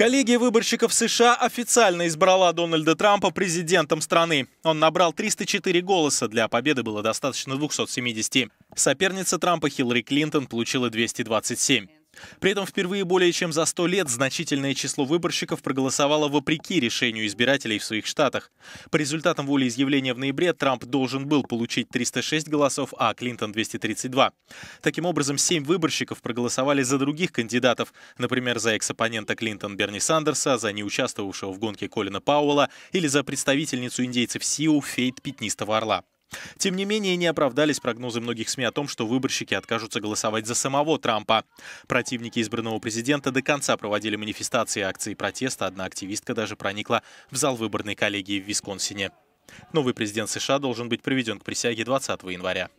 Коллегия выборщиков США официально избрала Дональда Трампа президентом страны. Он набрал 304 голоса, для победы было достаточно 270. Соперница Трампа Хиллари Клинтон получила 227. При этом впервые более чем за 100 лет значительное число выборщиков проголосовало вопреки решению избирателей в своих штатах. По результатам волеизъявления в ноябре Трамп должен был получить 306 голосов, а Клинтон 232. Таким образом, 7 выборщиков проголосовали за других кандидатов, например, за экс-оппонента Клинтон Берни Сандерса, за неучаствовавшего в гонке Колина Пауэлла или за представительницу индейцев Сиу Фейт Пятнистого Орла. Тем не менее, не оправдались прогнозы многих СМИ о том, что выборщики откажутся голосовать за самого Трампа. Противники избранного президента до конца проводили манифестации и акции протеста, одна активистка даже проникла в зал выборной коллегии в Висконсине. Новый президент США должен быть приведен к присяге 20 января.